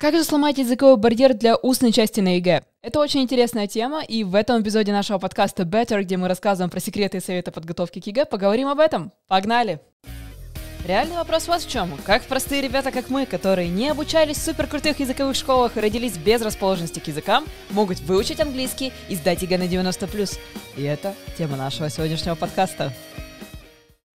Как же сломать языковой барьер для устной части на ЕГЭ? Это очень интересная тема, и в этом эпизоде нашего подкаста Better, где мы рассказываем про секреты и советы подготовки к ЕГЭ, поговорим об этом. Погнали! Реальный вопрос вот в чем. Как простые ребята, как мы, которые не обучались в суперкрутых языковых школах и родились без расположенности к языкам, могут выучить английский и сдать ЕГЭ на 90+. И это тема нашего сегодняшнего подкаста.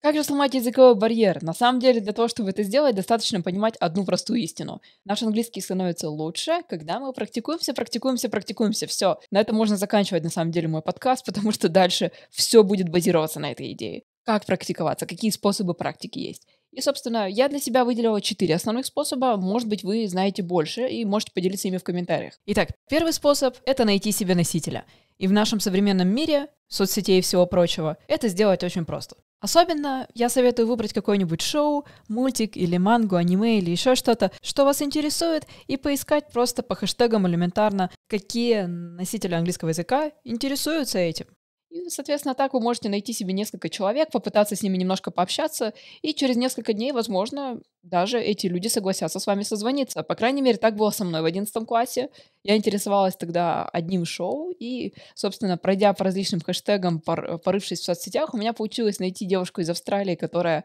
Как же сломать языковой барьер? На самом деле, для того, чтобы это сделать, достаточно понимать одну простую истину. Наш английский становится лучше, когда мы практикуемся, практикуемся, практикуемся. Все. На этом можно заканчивать, на самом деле, мой подкаст, потому что дальше все будет базироваться на этой идее. Как практиковаться, какие способы практики есть. И, собственно, я для себя выделила четыре основных способа. Может быть, вы знаете больше и можете поделиться ими в комментариях. Итак, первый способ — это найти себе носителя. И в нашем современном мире, соцсетей и всего прочего, это сделать очень просто. Особенно я советую выбрать какое-нибудь шоу, мультик или мангу, аниме или еще что-то, что вас интересует, и поискать просто по хэштегам элементарно, какие носители английского языка интересуются этим. И, соответственно, так вы можете найти себе несколько человек, попытаться с ними немножко пообщаться, и через несколько дней, возможно, даже эти люди согласятся с вами созвониться. По крайней мере, так было со мной в 11 классе. Я интересовалась тогда одним шоу, и, собственно, пройдя по различным хэштегам, порывшись в соцсетях, у меня получилось найти девушку из Австралии, которая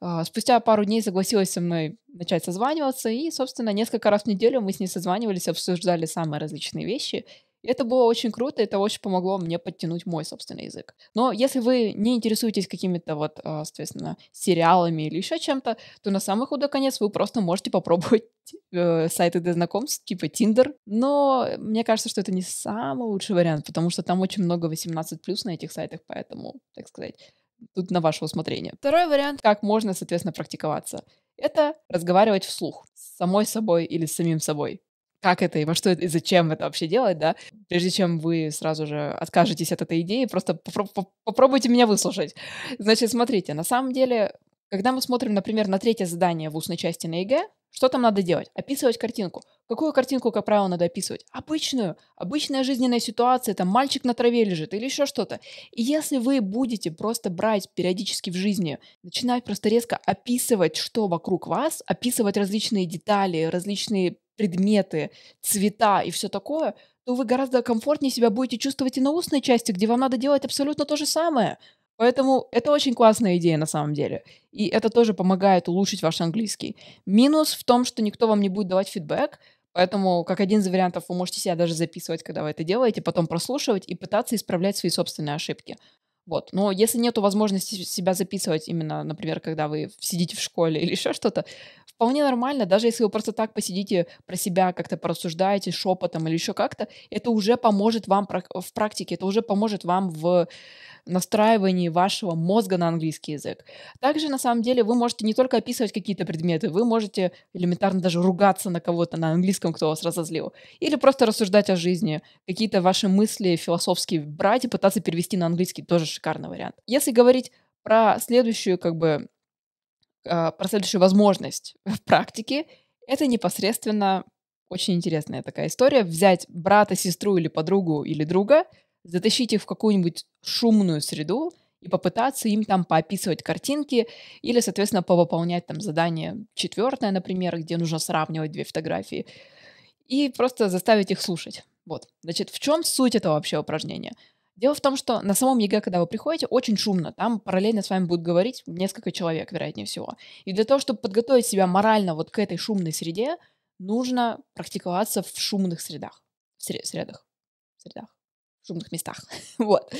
а, Спустя пару дней согласилась со мной начать созваниваться, и, собственно, несколько раз в неделю мы с ней созванивались, обсуждали самые различные вещи, это было очень круто, это очень помогло мне подтянуть мой собственный язык. Но если вы не интересуетесь какими-то вот, а, соответственно, сериалами или еще чем-то, то на самый худой конец вы просто можете попробовать э, сайты для знакомств, типа Tinder. Но э, мне кажется, что это не самый лучший вариант, потому что там очень много 18+, на этих сайтах, поэтому, так сказать, тут на ваше усмотрение. Второй вариант, как можно, соответственно, практиковаться. Это разговаривать вслух с самой собой или с самим собой как это и во что и зачем это вообще делать, да, прежде чем вы сразу же откажетесь от этой идеи, просто попробуйте меня выслушать. Значит, смотрите, на самом деле, когда мы смотрим, например, на третье задание в устной части на ЕГЭ, что там надо делать? Описывать картинку. Какую картинку, как правило, надо описывать? Обычную. Обычная жизненная ситуация, там мальчик на траве лежит или еще что-то. И если вы будете просто брать периодически в жизни, начинать просто резко описывать, что вокруг вас, описывать различные детали, различные предметы, цвета и все такое, то вы гораздо комфортнее себя будете чувствовать и на устной части, где вам надо делать абсолютно то же самое. Поэтому это очень классная идея на самом деле. И это тоже помогает улучшить ваш английский. Минус в том, что никто вам не будет давать фидбэк, Поэтому, как один из вариантов, вы можете себя даже записывать, когда вы это делаете, потом прослушивать и пытаться исправлять свои собственные ошибки. Вот. Но если нет возможности себя записывать именно, например, когда вы сидите в школе или еще что-то, вполне нормально, даже если вы просто так посидите про себя, как-то порассуждаете шепотом или еще как-то, это уже поможет вам в практике, это уже поможет вам в настраивании вашего мозга на английский язык. Также, на самом деле, вы можете не только описывать какие-то предметы, вы можете элементарно даже ругаться на кого-то на английском, кто вас разозлил, или просто рассуждать о жизни, какие-то ваши мысли философские брать и пытаться перевести на английский, тоже шикарный вариант. Если говорить про следующую, как бы, а, про следующую возможность в практике, это непосредственно очень интересная такая история. Взять брата, сестру или подругу или друга – затащить их в какую-нибудь шумную среду и попытаться им там поописывать картинки или, соответственно, повыполнять там задание четвертое, например, где нужно сравнивать две фотографии, и просто заставить их слушать. Вот. Значит, в чем суть этого вообще упражнения? Дело в том, что на самом ЕГЭ, когда вы приходите, очень шумно. Там параллельно с вами будут говорить несколько человек, вероятнее всего. И для того, чтобы подготовить себя морально вот к этой шумной среде, нужно практиковаться в шумных средах. В средах. В средах шумных местах. вот.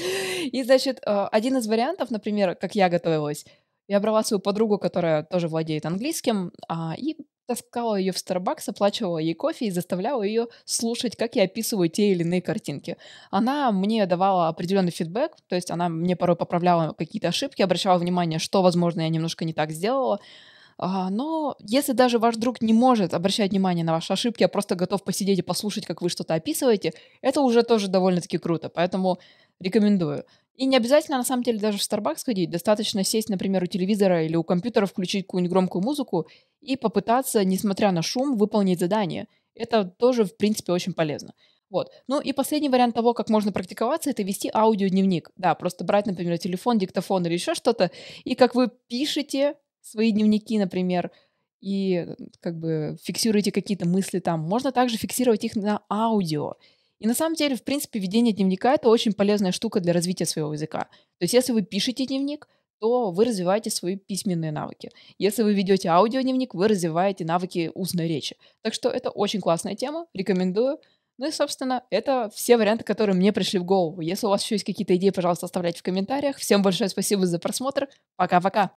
И, значит, э, один из вариантов, например, как я готовилась, я брала свою подругу, которая тоже владеет английским, а, и таскала ее в Starbucks, оплачивала ей кофе и заставляла ее слушать, как я описываю те или иные картинки. Она мне давала определенный фидбэк, то есть она мне порой поправляла какие-то ошибки, обращала внимание, что, возможно, я немножко не так сделала. А, но если даже ваш друг не может обращать внимание на ваши ошибки, а просто готов посидеть и послушать, как вы что-то описываете, это уже тоже довольно-таки круто. Поэтому рекомендую. И не обязательно, на самом деле, даже в Starbucks ходить. Достаточно сесть, например, у телевизора или у компьютера, включить какую-нибудь громкую музыку и попытаться, несмотря на шум, выполнить задание. Это тоже, в принципе, очень полезно. Вот. Ну и последний вариант того, как можно практиковаться, это вести аудиодневник. Да, просто брать, например, телефон, диктофон или еще что-то, и как вы пишете свои дневники, например, и э, как бы фиксируете какие-то мысли там. Можно также фиксировать их на аудио. И на самом деле, в принципе, ведение дневника — это очень полезная штука для развития своего языка. То есть если вы пишете дневник, то вы развиваете свои письменные навыки. Если вы ведете аудиодневник, вы развиваете навыки устной речи. Так что это очень классная тема, рекомендую. Ну и, собственно, это все варианты, которые мне пришли в голову. Если у вас еще есть какие-то идеи, пожалуйста, оставляйте в комментариях. Всем большое спасибо за просмотр. Пока-пока.